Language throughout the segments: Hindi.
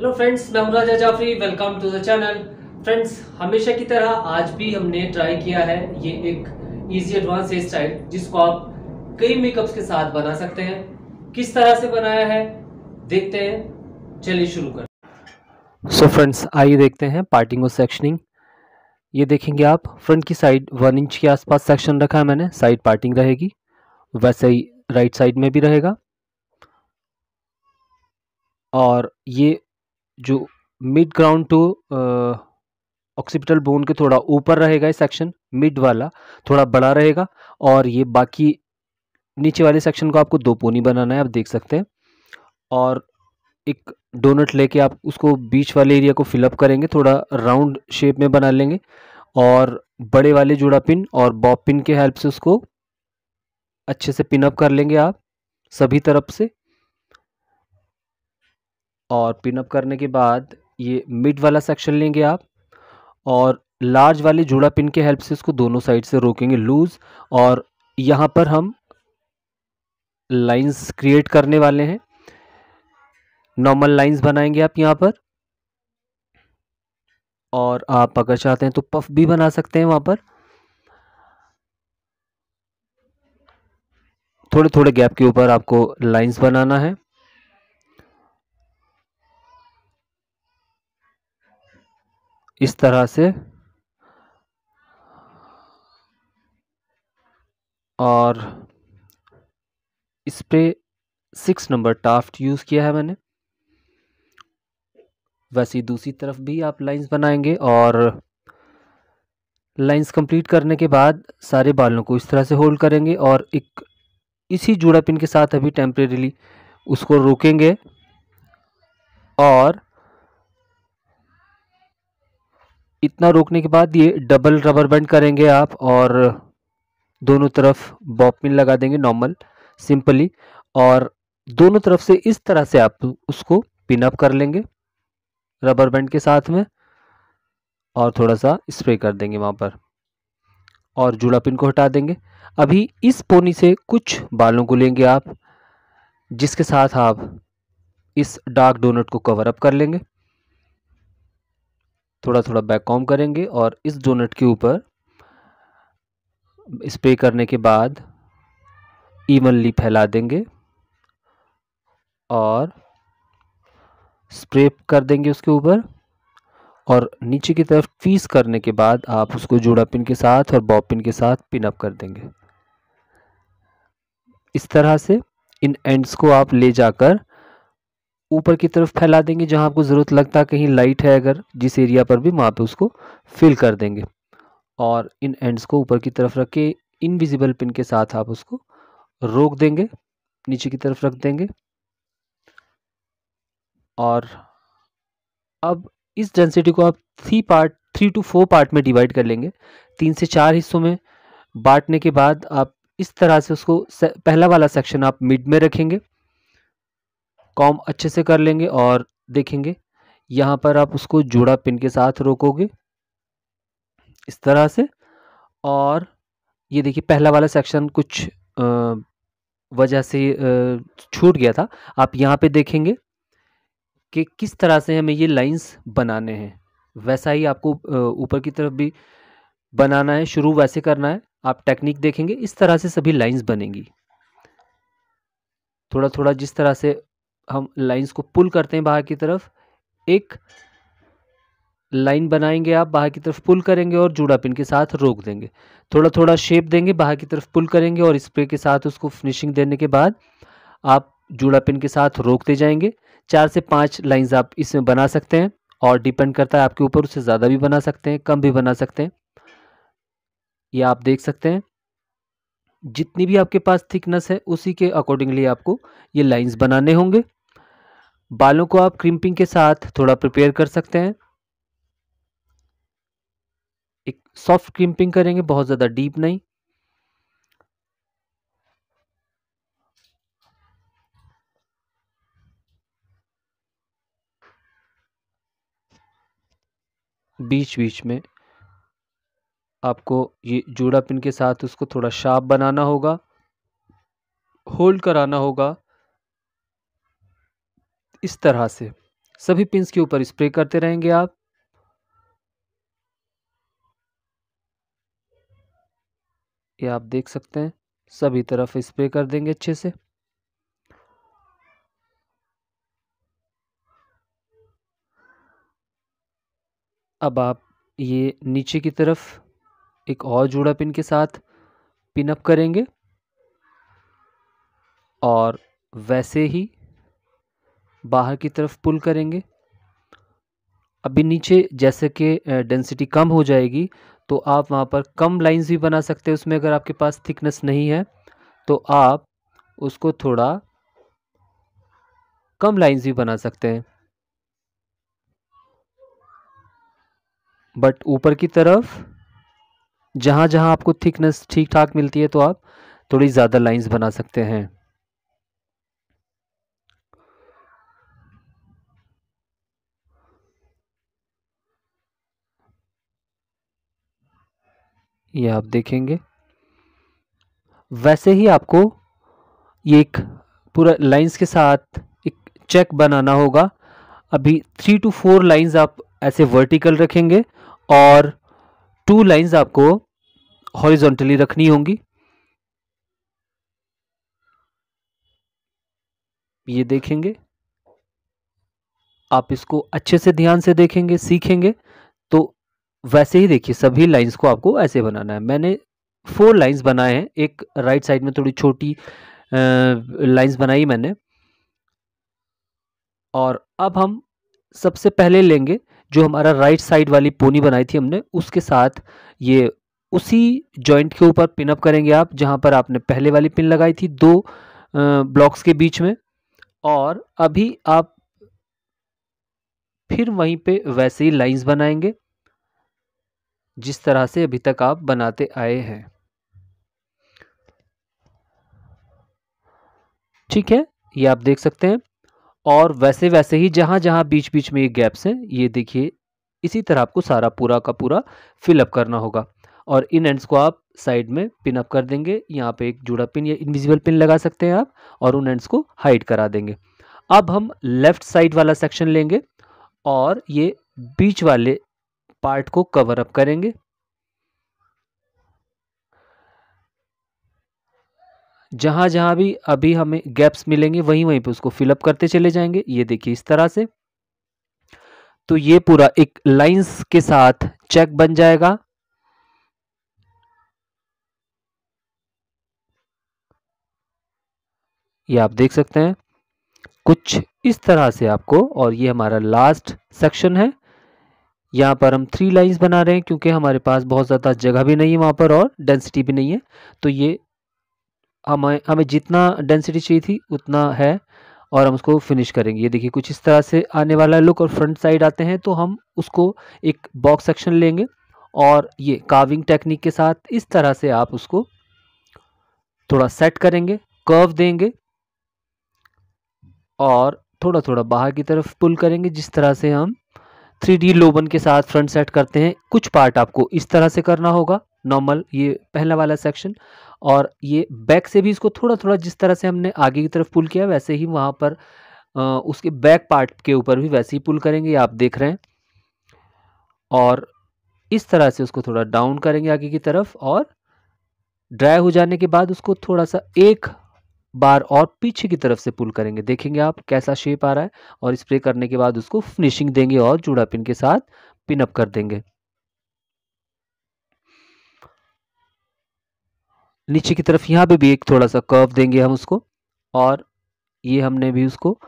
हेलो फ्रेंड्स मैं हूं Raja Jafri welcome to the channel friends हमेशा की तरह आज भी हमने ट्राई किया है ये एक इजी एडवांस हेयर स्टाइल जिसको आप कई मेकअप्स के साथ बना सकते हैं किस तरह से बनाया है देखते हैं चलिए शुरू करें सो फ्रेंड्स आइए देखते हैं पार्टिंग और सेक्शनिंग ये देखेंगे आप फ्रंट की साइड वन इंच के आसपास सेक्शन रखा है मैंने साइड पार्टिंग रहेगी वैसे ही राइट साइड में भी रहेगा और ये जो mid ground to occipital bone के थोड़ा ऊपर रहेगा ये सेक्शन मिड वाला थोड़ा बड़ा रहेगा और ये बाकी नीचे वाले सेक्शन को आपको दो पोनी बनाना है आप देख सकते हैं और एक डोनट लेके आप उसको बीच वाले एरिया को फिलअप करेंगे थोड़ा राउंड शेप में बना लेंगे और बड़े वाले जुड़ा पिन और बॉब पिन के हेल्प से उसको अच्छे से पिनअप कर लेंगे आप सभी तरफ से और पिनअप करने के बाद ये मिड वाला सेक्शन लेंगे आप और लार्ज वाले जुड़ा पिन के हेल्प से इसको दोनों साइड से रोकेंगे लूज़ और यहाँ पर हम लाइंस क्रिएट करने वाले हैं नॉर्मल लाइंस बनाएंगे आप यहाँ पर और आप अगर चाहते हैं तो पफ भी बना सकते हैं वहाँ पर थोड़े थोड़े गैप के ऊपर आपको लाइंस बनाना है इस तरह से और इस पे सिक्स नंबर टाफ्ट यूज़ किया है मैंने वैसे ही दूसरी तरफ भी आप लाइंस बनाएंगे और लाइंस कंप्लीट करने के बाद सारे बालों को इस तरह से होल्ड करेंगे और एक इसी जुड़ा पिन के साथ अभी टेम्परेली उसको रोकेंगे और इतना रोकने के बाद ये डबल रबर बैंड करेंगे आप और दोनों तरफ बॉप पिन लगा देंगे नॉर्मल सिंपली और दोनों तरफ से इस तरह से आप उसको पिन अप कर लेंगे रबर बैंड के साथ में और थोड़ा सा स्प्रे कर देंगे वहाँ पर और जुड़ा पिन को हटा देंगे अभी इस पोनी से कुछ बालों को लेंगे आप जिसके साथ आप इस डार्क डोनट को कवर अप कर लेंगे थोड़ा थोड़ा बैक कॉम करेंगे और इस डोनट के ऊपर स्प्रे करने के बाद ईवनली फैला देंगे और स्प्रे कर देंगे उसके ऊपर और नीचे की तरफ फीस करने के बाद आप उसको जोड़ा पिन के साथ और बॉब पिन के साथ पिन अप कर देंगे इस तरह से इन एंड्स को आप ले जाकर ऊपर की तरफ फैला देंगे जहाँ आपको ज़रूरत लगता है कहीं लाइट है अगर जिस एरिया पर भी वहाँ पर उसको फिल कर देंगे और इन एंड्स को ऊपर की तरफ रख के इनविजिबल पिन के साथ आप उसको रोक देंगे नीचे की तरफ रख देंगे और अब इस डेंसिटी को आप three part three to four part में डिवाइड कर लेंगे तीन से चार हिस्सों में बांटने के बाद आप इस तरह से उसको पहला वाला सेक्शन आप मिड में रखेंगे कॉम अच्छे से कर लेंगे और देखेंगे यहाँ पर आप उसको जोड़ा पिन के साथ रोकोगे इस तरह से और ये देखिए पहला वाला सेक्शन कुछ वजह से छूट गया था आप यहाँ पे देखेंगे कि किस तरह से हमें ये लाइंस बनाने हैं वैसा ही आपको ऊपर की तरफ भी बनाना है शुरू वैसे करना है आप टेक्निक देखेंगे इस तरह से सभी लाइंस बनेंगी थोड़ा थोड़ा जिस तरह से हम लाइंस को पुल करते हैं बाहर की तरफ एक लाइन बनाएंगे आप बाहर की तरफ पुल करेंगे और जूड़ा पिन के साथ रोक देंगे थोड़ा थोड़ा शेप देंगे बाहर की तरफ पुल करेंगे और स्प्रे के साथ उसको फिनिशिंग देने के बाद आप जूड़ा पिन के साथ रोकते जाएंगे चार से पाँच लाइन्स आप इसमें बना सकते हैं और डिपेंड करता है आपके ऊपर उससे ज़्यादा भी बना सकते हैं कम भी बना सकते हैं ये आप देख सकते हैं जितनी भी आपके पास थिकनेस है उसी के अकॉर्डिंगली आपको ये लाइंस बनाने होंगे बालों को आप क्रिम्पिंग के साथ थोड़ा प्रिपेयर कर सकते हैं एक सॉफ्ट क्रिम्पिंग करेंगे बहुत ज़्यादा डीप नहीं बीच बीच में आपको ये जूड़ा पिन के साथ उसको थोड़ा शार्प बनाना होगा होल्ड कराना होगा इस तरह से सभी पिंस के ऊपर स्प्रे करते रहेंगे आप ये आप देख सकते हैं सभी तरफ स्प्रे कर देंगे अच्छे से अब आप ये नीचे की तरफ एक और जोड़ा पिन के साथ पिनअप करेंगे और वैसे ही बाहर की तरफ पुल करेंगे अभी नीचे जैसे कि डेंसिटी कम हो जाएगी तो आप वहाँ पर कम लाइंस भी बना सकते हैं उसमें अगर आपके पास थिकनेस नहीं है तो आप उसको थोड़ा कम लाइंस भी बना सकते हैं बट ऊपर की तरफ जहाँ जहाँ आपको थिकनेस ठीक ठाक मिलती है तो आप थोड़ी ज़्यादा लाइंस बना सकते हैं ये आप देखेंगे वैसे ही आपको ये एक पूरा लाइंस के साथ एक चेक बनाना होगा अभी थ्री टू फोर लाइंस आप ऐसे वर्टिकल रखेंगे और टू लाइंस आपको हॉरिजॉन्टली रखनी होंगी ये देखेंगे आप इसको अच्छे से ध्यान से देखेंगे सीखेंगे वैसे ही देखिए सभी लाइंस को आपको ऐसे बनाना है मैंने फोर लाइंस बनाए हैं एक राइट साइड में थोड़ी छोटी लाइंस बनाई मैंने और अब हम सबसे पहले लेंगे जो हमारा राइट साइड वाली पोनी बनाई थी हमने उसके साथ ये उसी जॉइंट के ऊपर पिनअप करेंगे आप जहां पर आपने पहले वाली पिन लगाई थी दो ब्लॉक्स के बीच में और अभी आप फिर वहीं पे वैसे ही लाइंस बनाएंगे जिस तरह से अभी तक आप बनाते आए हैं ठीक है ये आप देख सकते हैं और वैसे वैसे ही जहां जहां बीच बीच में ये गैप्स हैं ये देखिए इसी तरह आपको सारा पूरा का पूरा फिलअप करना होगा और इन एंड्स को आप साइड में पिन अप कर देंगे यहाँ पे एक जुड़ा पिन या इनविजिबल पिन लगा सकते हैं आप और उन एंड्स को हाइड करा देंगे अब हम लेफ़्ट साइड वाला सेक्शन लेंगे और ये बीच वाले पार्ट को कवर अप करेंगे जहां जहां भी अभी हमें गैप्स मिलेंगे वहीं वहीं पे उसको फिलअप करते चले जाएंगे ये देखिए इस तरह से तो ये पूरा एक लाइंस के साथ चेक बन जाएगा ये आप देख सकते हैं कुछ इस तरह से आपको और ये हमारा लास्ट सेक्शन है यहाँ पर हम थ्री लाइंस बना रहे हैं क्योंकि हमारे पास बहुत ज़्यादा जगह भी नहीं है वहाँ पर और डेंसिटी भी नहीं है तो ये हमें हमें जितना डेंसिटी चाहिए थी उतना है और हम उसको फिनिश करेंगे ये देखिए कुछ इस तरह से आने वाला लुक और फ्रंट साइड आते हैं तो हम उसको एक बॉक्स सेक्शन लेंगे और ये काविंग टेक्निक के साथ इस तरह से आप उसको थोड़ा सेट करेंगे कर्व देंगे और थोड़ा थोड़ा बाहर की तरफ पुल करेंगे जिस तरह से हम थ्री डी लोबन के साथ फ्रंट सेट करते हैं कुछ पार्ट आपको इस तरह से करना होगा नॉर्मल ये पहला वाला सेक्शन और ये बैक से भी इसको थोड़ा थोड़ा जिस तरह से हमने आगे की तरफ पुल किया वैसे ही वहाँ पर आ, उसके बैक पार्ट के ऊपर भी वैसे ही पुल करेंगे आप देख रहे हैं और इस तरह से उसको थोड़ा डाउन करेंगे आगे की तरफ और ड्राई हो जाने के बाद उसको थोड़ा सा एक बार और पीछे की तरफ से पुल करेंगे देखेंगे आप कैसा शेप आ रहा है और स्प्रे करने के बाद उसको फिनिशिंग देंगे और जूड़ा पिन के साथ पिनअप कर देंगे नीचे की तरफ यहां पे भी एक थोड़ा सा कर्व देंगे हम उसको और ये हमने भी उसको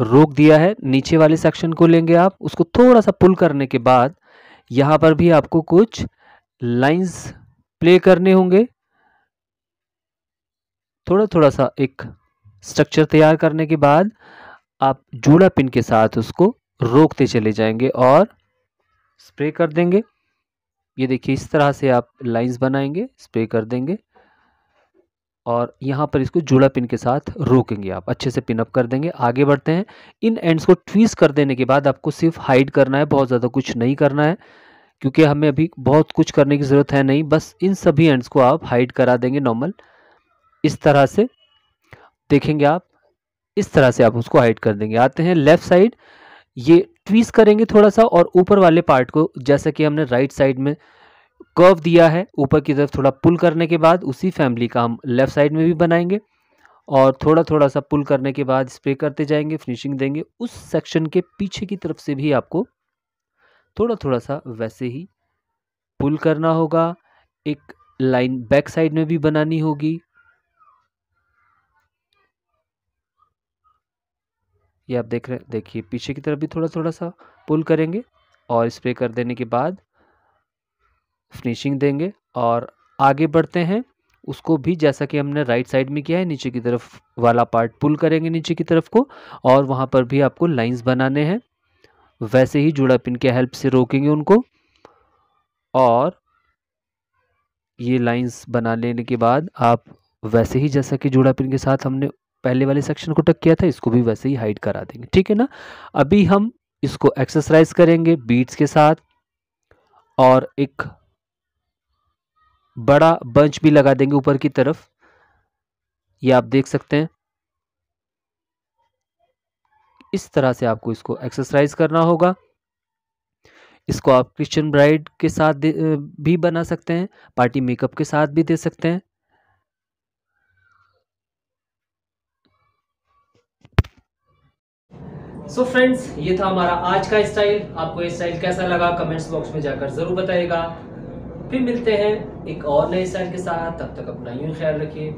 रोक दिया है नीचे वाले सेक्शन को लेंगे आप उसको थोड़ा सा पुल करने के बाद यहां पर भी आपको कुछ लाइंस प्ले करने होंगे थोड़ा थोड़ा सा एक स्ट्रक्चर तैयार करने के बाद आप जूड़ा पिन के साथ उसको रोकते चले जाएंगे और स्प्रे कर देंगे ये देखिए इस तरह से आप लाइंस बनाएंगे स्प्रे कर देंगे और यहाँ पर इसको जूड़ा पिन के साथ रोकेंगे आप अच्छे से पिनअप कर देंगे आगे बढ़ते हैं इन एंड्स को ट्वीस कर देने के बाद आपको सिर्फ हाइड करना है बहुत ज़्यादा कुछ नहीं करना है क्योंकि हमें अभी बहुत कुछ करने की ज़रूरत है नहीं बस इन सभी एंड्स को आप हाइड करा देंगे नॉर्मल इस तरह से देखेंगे आप इस तरह से आप उसको हाइड कर देंगे आते हैं लेफ्ट साइड ये ट्वीस करेंगे थोड़ा सा और ऊपर वाले पार्ट को जैसा कि हमने राइट साइड में कर्व दिया है ऊपर की तरफ थोड़ा पुल करने के बाद उसी फैमिली का हम लेफ़्ट साइड में भी बनाएंगे और थोड़ा थोड़ा सा पुल करने के बाद स्प्रे करते जाएंगे फिनिशिंग देंगे उस सेक्शन के पीछे की तरफ से भी आपको थोड़ा थोड़ा सा वैसे ही पुल करना होगा एक लाइन बैक साइड में भी बनानी होगी ये आप देख रहे हैं देखिए पीछे की तरफ भी थोड़ा थोड़ा सा पुल करेंगे और स्प्रे कर देने के बाद फिनिशिंग देंगे और आगे बढ़ते हैं उसको भी जैसा कि हमने राइट साइड में किया है नीचे की तरफ वाला पार्ट पुल करेंगे नीचे की तरफ को और वहाँ पर भी आपको लाइंस बनाने हैं वैसे ही जुड़ा पिन के हेल्प से रोकेंगे उनको और ये लाइंस बना लेने के बाद आप वैसे ही जैसा कि जुड़ा पिन के साथ हमने पहले वाले सेक्शन को टक किया था इसको भी वैसे ही हाइड करा देंगे ठीक है ना अभी हम इसको एक्सरसाइज करेंगे बीट्स के साथ और एक बड़ा बंच भी लगा देंगे ऊपर की तरफ ये आप देख सकते हैं इस तरह से आपको इसको एक्सरसाइज करना होगा इसको आप क्रिश्चियन ब्राइड के साथ भी बना सकते हैं पार्टी मेकअप के साथ भी दे सकते हैं सो so फ्रेंड्स ये था हमारा आज का स्टाइल आपको ये स्टाइल कैसा लगा कमेंट्स बॉक्स में जाकर ज़रूर बताइएगा फिर मिलते हैं एक और नए स्टाइल के साथ तब तक अपना यूँ ख्याल रखिए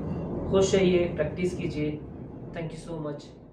खुश रहिए प्रैक्टिस कीजिए थैंक यू सो मच